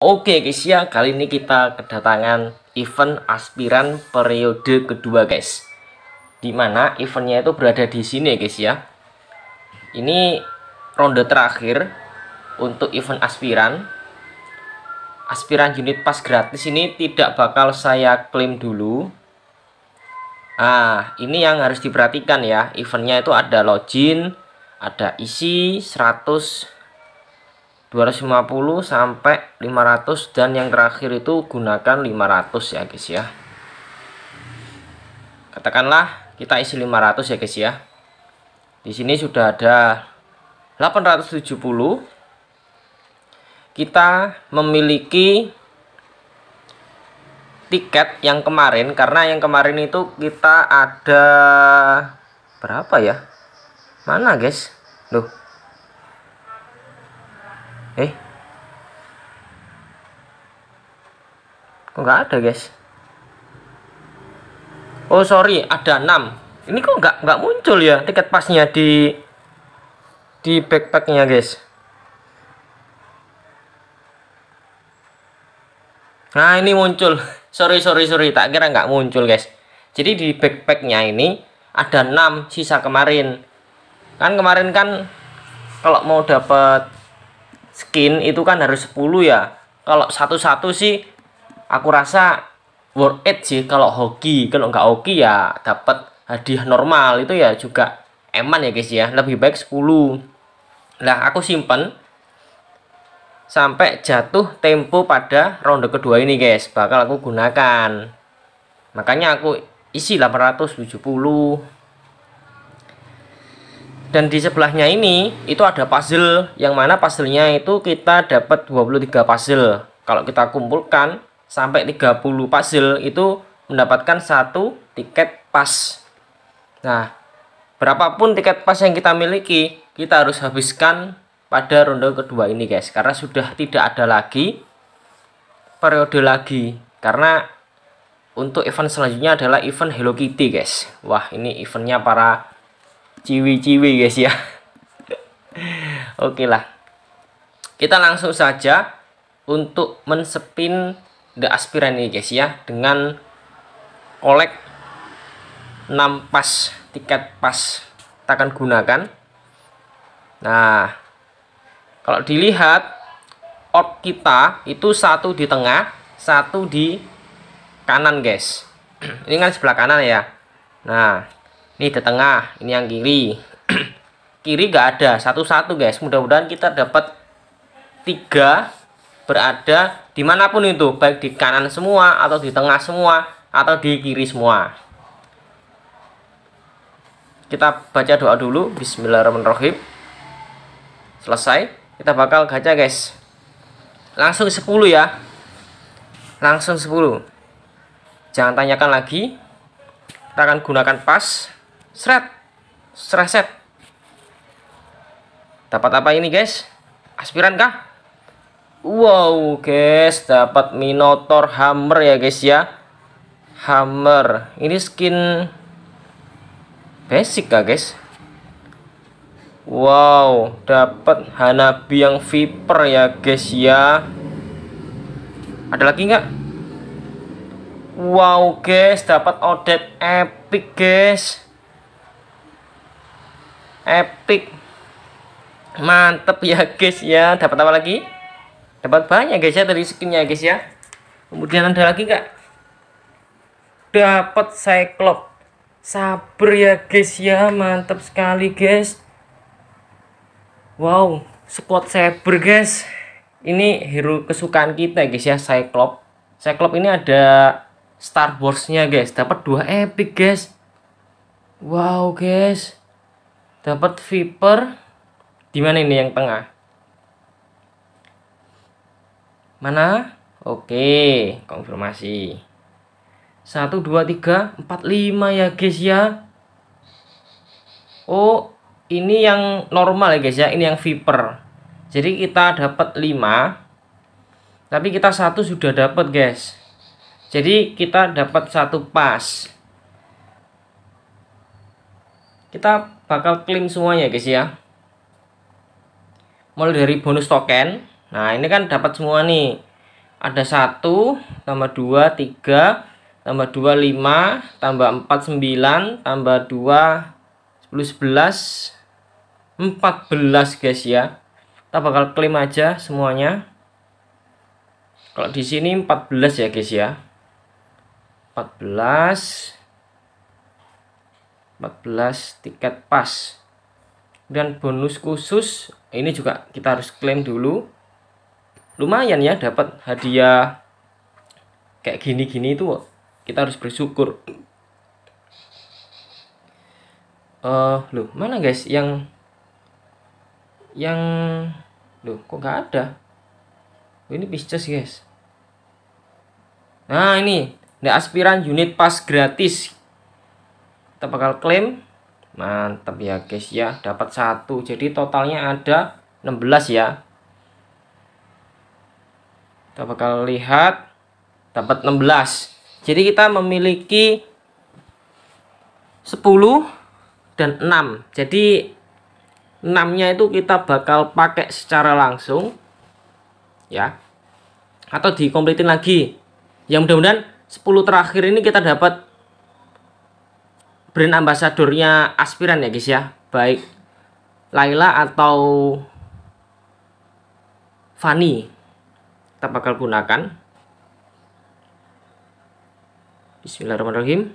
Oke guys ya, kali ini kita kedatangan event aspiran periode kedua guys. Dimana eventnya itu berada di sini guys ya. Ini ronde terakhir untuk event aspiran. Aspiran unit pas gratis ini tidak bakal saya klaim dulu. Ah, ini yang harus diperhatikan ya. Eventnya itu ada login, ada isi 100 250 sampai 500 dan yang terakhir itu gunakan 500 ya guys ya katakanlah kita isi 500 ya guys ya di sini sudah ada 870 kita memiliki tiket yang kemarin karena yang kemarin itu kita ada berapa ya mana guys loh eh kok nggak ada guys oh sorry ada 6 ini kok nggak nggak muncul ya tiket pasnya di di backpacknya guys nah ini muncul sorry sorry sorry tak kira nggak muncul guys jadi di backpacknya ini ada 6 sisa kemarin kan kemarin kan kalau mau dapat skin itu kan harus 10 ya kalau satu-satu sih aku rasa worth it sih kalau hoki kalau nggak hoki ya dapat hadiah normal itu ya juga eman ya guys ya lebih baik 10 nah aku simpen sampai jatuh tempo pada ronde kedua ini guys bakal aku gunakan makanya aku isi 870 dan di sebelahnya ini itu ada puzzle yang mana puzzlenya itu kita dapat 23 puzzle kalau kita kumpulkan sampai 30 puzzle itu mendapatkan satu tiket pas nah berapapun tiket pas yang kita miliki kita harus habiskan pada ronde kedua ini guys karena sudah tidak ada lagi periode lagi karena untuk event selanjutnya adalah event Hello Kitty guys wah ini eventnya para ciwi-ciwi guys ya oke lah kita langsung saja untuk mensepin the aspiran ini guys ya dengan kolek 6 pas tiket pas kita akan gunakan nah kalau dilihat out kita itu satu di tengah satu di kanan guys ini kan sebelah kanan ya nah ini di tengah ini yang kiri kiri nggak ada satu-satu guys mudah-mudahan kita dapat tiga berada dimanapun itu baik di kanan semua atau di tengah semua atau di kiri semua kita baca doa dulu Bismillahirrahmanirrahim selesai kita bakal gacha guys langsung 10 ya langsung 10 jangan tanyakan lagi kita akan gunakan pas Seret. Seraset. Dapat apa ini, guys? Aspiran kah? Wow, guys, dapat Minotaur Hammer ya, guys ya. Hammer. Ini skin basic kah, guys? Wow, dapat Hanabi yang Viper ya, guys ya. Ada lagi nggak? Wow, guys, dapat Odet epic, guys epic mantep ya guys ya dapat apa lagi dapat banyak guys ya dari skinnya guys ya kemudian ada lagi kak dapat cyclop sabar ya guys ya mantap sekali guys wow spot saber guys ini hero kesukaan kita guys ya cyclop cyclop ini ada Star Warsnya guys dapat dua epic guys wow guys dapat viper di mana ini yang tengah mana oke konfirmasi satu dua tiga empat lima ya guys ya Oh ini yang normal ya guys ya ini yang viper jadi kita dapat 5 tapi kita satu sudah dapat guys jadi kita dapat satu pas kita bakal klaim semuanya guys ya mulai dari bonus token nah ini kan dapat semua nih ada 1 tambah 2 3 tambah 2 5 tambah 4 9 tambah 2 10 11 14 guys ya kita bakal klaim aja semuanya kalau di sini 14 ya guys ya 14 14 tiket pas dan bonus khusus ini juga kita harus klaim dulu lumayan ya dapat hadiah kayak gini-gini itu kita harus bersyukur eh uh, loh mana guys yang yang loh kok nggak ada loh, ini pisces guys nah ini ada aspiran unit pas gratis kita bakal klaim mantap ya guys ya dapat satu jadi totalnya ada 16 ya kita bakal lihat dapat 16 jadi kita memiliki 10 dan 6 jadi 6 nya itu kita bakal pakai secara langsung ya atau dikompletin lagi yang mudah-mudahan 10 terakhir ini kita dapat brand ambasadornya aspiran ya guys ya baik Laila atau Fanny kita bakal gunakan Bismillahirrahmanirrahim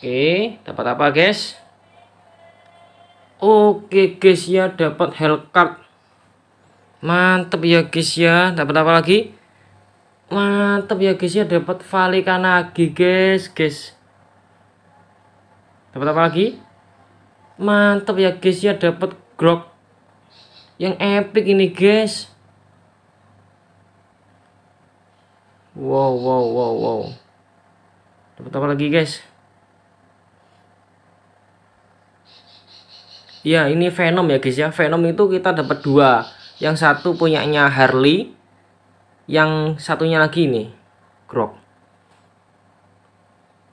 Oke dapat apa guys Oke guys ya dapat Hellcard mantep ya guys ya dapat apa lagi mantep ya guys ya dapat Valikana lagi guys guys dapat apa lagi mantap ya guys ya dapat grok yang epic ini guys wow wow wow wow dapat apa lagi guys ya ini Venom ya guys ya Venom itu kita dapat dua yang satu punyanya Harley yang satunya lagi ini Grok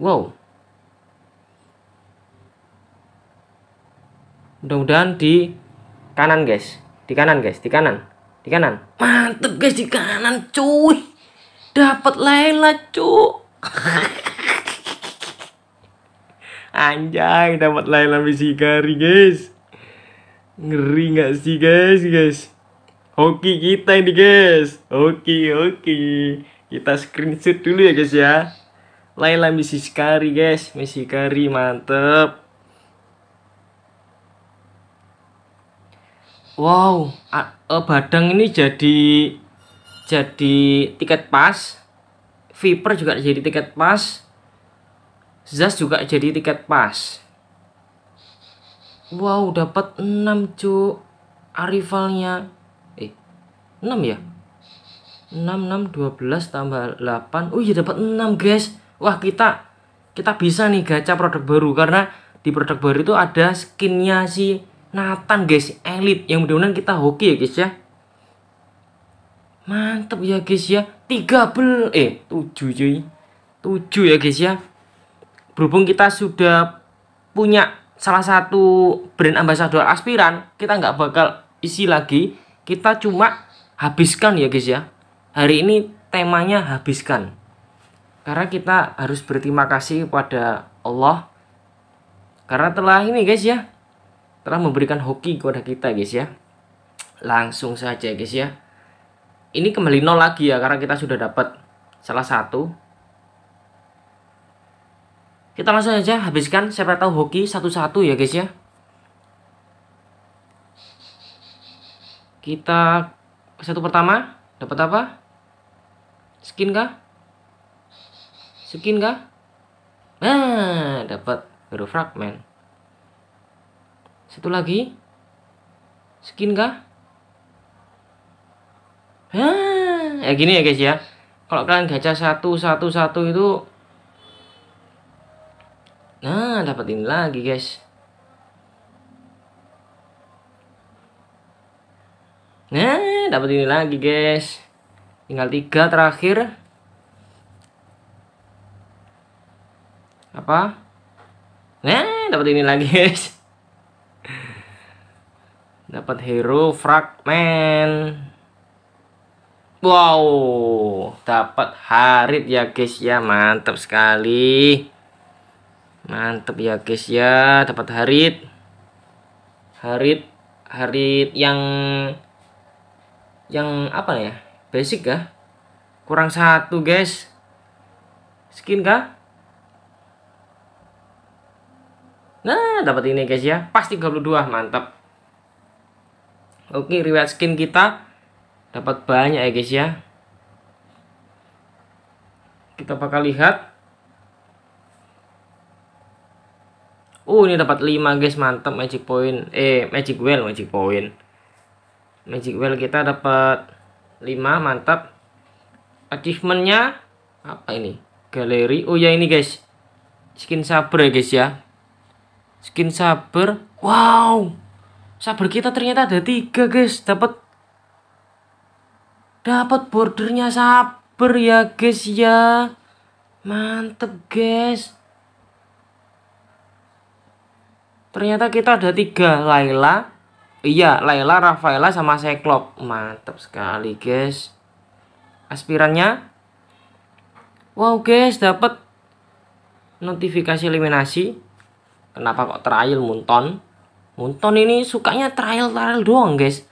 wow mudah-mudahan di kanan guys di kanan guys di kanan di kanan mantep guys di kanan cuy dapat Laila cuy anjay dapat Laila kari, guys ngeri nggak sih guys guys hoki kita ini guys hoki hoki kita screenshot dulu ya guys ya Laila kari, guys Misi kari, mantep Wow, e, Badang ini jadi jadi tiket pas. Viper juga jadi tiket pas. Zas juga jadi tiket pas. Wow, dapat 6, cu arrivalnya, eh 6 ya? 6 6 12 tambah 8. Oh iya dapat 6, guys. Wah, kita kita bisa nih gacha produk baru karena di produk baru itu ada skinnya sih. Nathan guys, elit yang mudah-mudahan kita hoki ya guys ya. Mantep ya guys ya. 13 eh 7 cuy. 7 ya guys ya. Berhubung kita sudah punya salah satu brand ambassador aspiran, kita nggak bakal isi lagi. Kita cuma habiskan ya guys ya. Hari ini temanya habiskan. Karena kita harus berterima kasih kepada Allah karena telah ini guys ya telah memberikan hoki kepada kita guys ya langsung saja guys ya ini kembali nol lagi ya karena kita sudah dapat salah satu kita langsung aja habiskan siapa tahu hoki satu-satu ya guys ya kita satu pertama dapat apa skin kah skin kah nah dapat hero fragment satu lagi. Skin kah? ya gini ya guys ya. Kalau kalian gacha satu satu satu itu Nah, dapat lagi, guys. Nah, dapat ini lagi, guys. Tinggal tiga terakhir. Apa? Nah, dapat ini lagi, guys dapat hero fragment wow dapat harit ya guys ya mantap sekali mantap ya guys ya dapat harit harit harit yang yang apa ya basic kah kurang satu guys skin kah nah dapat ini guys ya pasti 32 mantap Oke, riwayat skin kita dapat banyak ya guys ya. Kita bakal lihat. Oh, ini dapat 5 guys, mantap magic point. Eh, magic well, magic point. Magic well kita dapat 5, mantap. Achievementnya apa ini? Galeri. Oh ya ini guys. Skin saber ya guys ya. Skin saber. Wow sabar kita ternyata ada tiga guys dapat dapat bordernya sabar ya guys ya mantep guys ternyata kita ada tiga Laila iya Laila Rafaela sama Seklop mantep sekali guys aspirannya wow guys dapat notifikasi eliminasi kenapa kok trial Munton Munton ini sukanya trial-trial doang guys.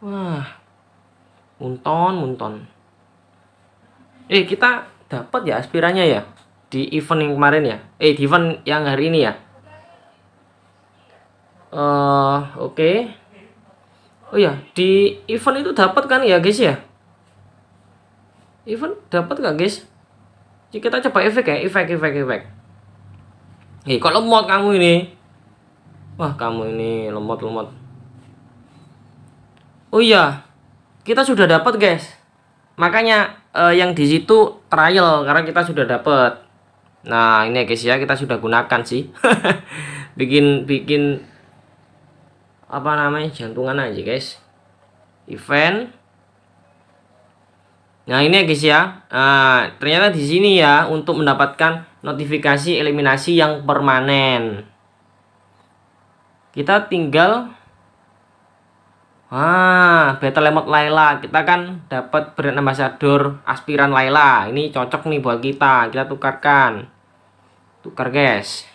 Wah. Munton, Munton. Eh kita dapat ya aspirannya ya di event yang kemarin ya. Eh di event yang hari ini ya. Eh uh, oke. Okay. Oh ya, di event itu dapat kan ya guys ya? Event dapat gak guys? Jadi kita coba efek ya, efek efek efek. Eh kalau mod kamu ini Wah, kamu ini lemot-lemot. Oh iya, kita sudah dapat, guys. Makanya eh, yang di situ trial karena kita sudah dapat. Nah, ini ya, guys ya, kita sudah gunakan sih. bikin bikin apa namanya? jantungan aja, guys. Event Nah ini ya guys ya, nah, ternyata di sini ya untuk mendapatkan notifikasi eliminasi yang permanen kita tinggal ah battle lemot Laila kita kan dapat brand ambassador aspiran Laila ini cocok nih buat kita kita tukarkan tukar guys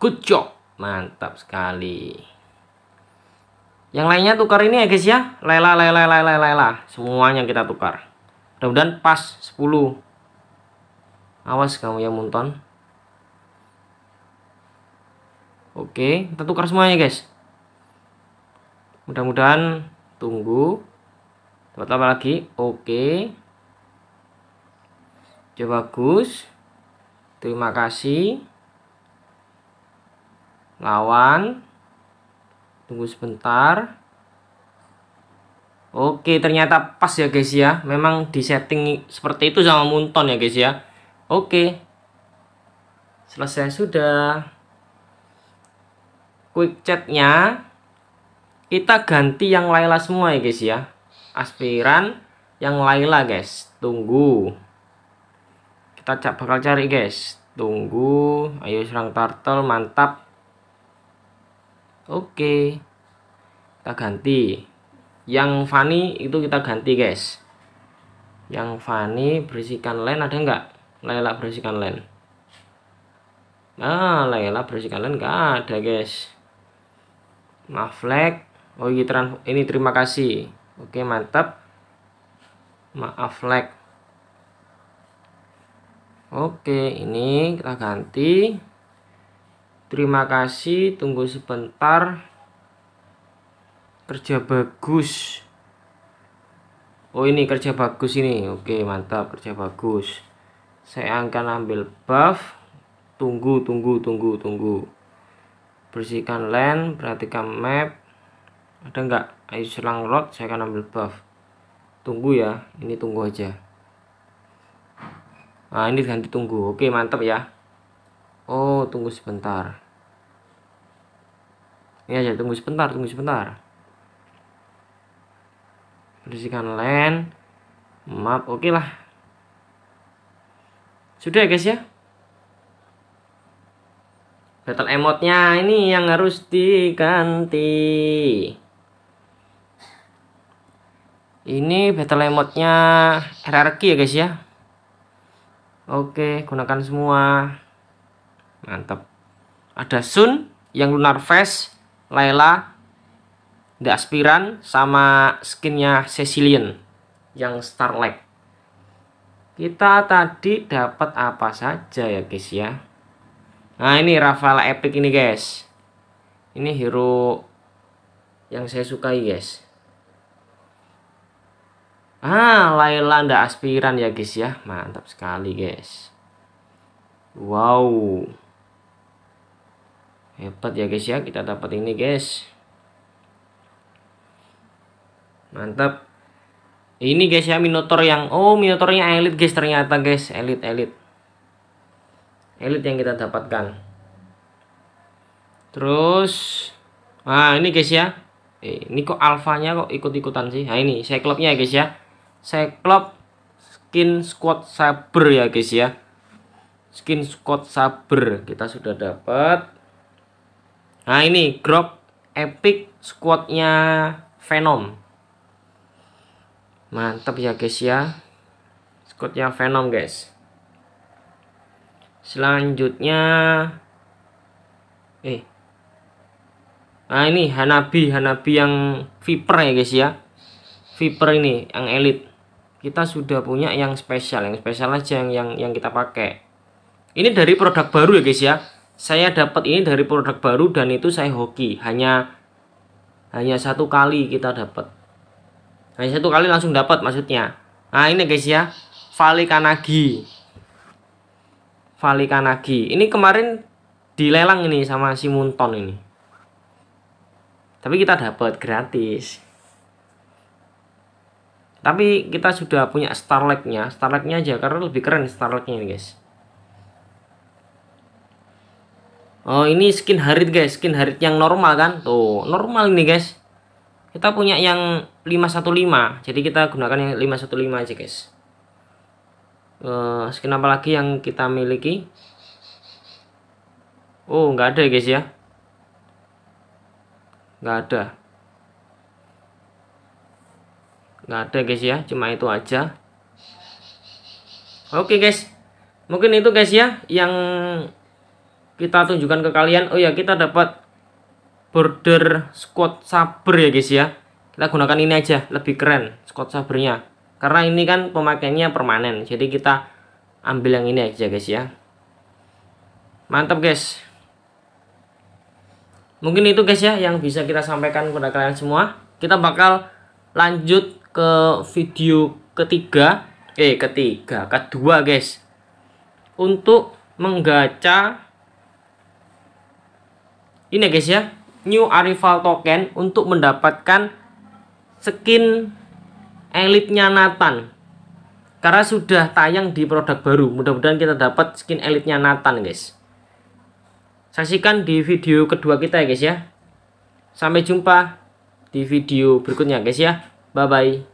good job mantap sekali yang lainnya tukar ini ya guys ya Laila Laila Laila Laila semuanya kita tukar mudah-mudahan pas 10 awas kamu ya Munton Oke, kita tukar semuanya guys. Mudah-mudahan tunggu. Dapat apa lagi? Oke. Coba bagus. Terima kasih. Lawan. Tunggu sebentar. Oke, ternyata pas ya guys ya. Memang di setting seperti itu sama Munton ya guys ya. Oke. Selesai sudah quick chatnya kita ganti yang Laila semua ya guys ya aspiran yang Laila guys tunggu kita cak bakal cari guys tunggu ayo serang turtle mantap oke kita ganti yang Fanny itu kita ganti guys yang Fanny berisikan len ada enggak Laila berisikan len nah Laila berisikan len nggak ada guys Maaflek. Oh ini, iya, ini terima kasih. Oke mantap. Maaflek. Oke ini kita ganti. Terima kasih. Tunggu sebentar. Kerja bagus. Oh ini kerja bagus ini. Oke mantap kerja bagus. Saya akan ambil buff. Tunggu tunggu tunggu tunggu bersihkan land perhatikan map ada enggak ayo selang rot saya akan ambil buff tunggu ya ini tunggu aja nah ini ganti tunggu oke mantap ya oh tunggu sebentar ini aja tunggu sebentar tunggu sebentar bersihkan land map oke lah sudah ya guys ya battle emotnya ini yang harus diganti ini battle emotnya RRQ ya guys ya oke gunakan semua mantap ada Sun yang Lunar Face Layla The Aspiran sama skinnya Cecilian yang Starlight kita tadi dapat apa saja ya guys ya Nah ini Rafael Epic ini guys. Ini hero yang saya sukai guys. Ah ndak aspiran ya guys ya. Mantap sekali guys. Wow. Hebat ya guys ya. Kita dapat ini guys. Mantap. Ini guys ya Minotaur yang oh Minotaurnya elit guys ternyata guys. Elit elit elit yang kita dapatkan terus nah ini guys ya eh, ini kok alfanya kok ikut-ikutan sih nah ini cyclopnya ya guys ya cyclop skin squad saber ya guys ya skin squad saber kita sudah dapat nah ini grok epic squadnya venom mantap ya guys ya squadnya venom guys selanjutnya eh nah ini Hanabi Hanabi yang viper ya guys ya viper ini yang elit kita sudah punya yang spesial yang spesial aja yang yang, yang kita pakai ini dari produk baru ya guys ya saya dapat ini dari produk baru dan itu saya hoki hanya hanya satu kali kita dapat hanya satu kali langsung dapat maksudnya nah ini guys ya Vale Kanagi Valikanagi. Ini kemarin dilelang ini sama si Munton ini. Tapi kita dapat gratis. Tapi kita sudah punya Starlight-nya. Starlight-nya aja karena lebih keren Starlight-nya ini, guys. Oh, ini skin Harit, guys. Skin Harit yang normal kan? Tuh, normal ini, guys. Kita punya yang 515. Jadi kita gunakan yang 515 aja, guys uh, skin apa lagi yang kita miliki oh nggak ada ya guys ya nggak ada nggak ada guys ya cuma itu aja oke okay, guys mungkin itu guys ya yang kita tunjukkan ke kalian oh ya kita dapat border squad saber ya guys ya kita gunakan ini aja lebih keren squad sabernya karena ini kan pemakaiannya permanen jadi kita ambil yang ini aja guys ya mantap guys mungkin itu guys ya yang bisa kita sampaikan kepada kalian semua kita bakal lanjut ke video ketiga eh ketiga kedua guys untuk menggaca ini guys ya new arrival token untuk mendapatkan skin elitnya Nathan karena sudah tayang di produk baru mudah-mudahan kita dapat skin elitnya Nathan guys saksikan di video kedua kita ya guys ya sampai jumpa di video berikutnya guys ya bye bye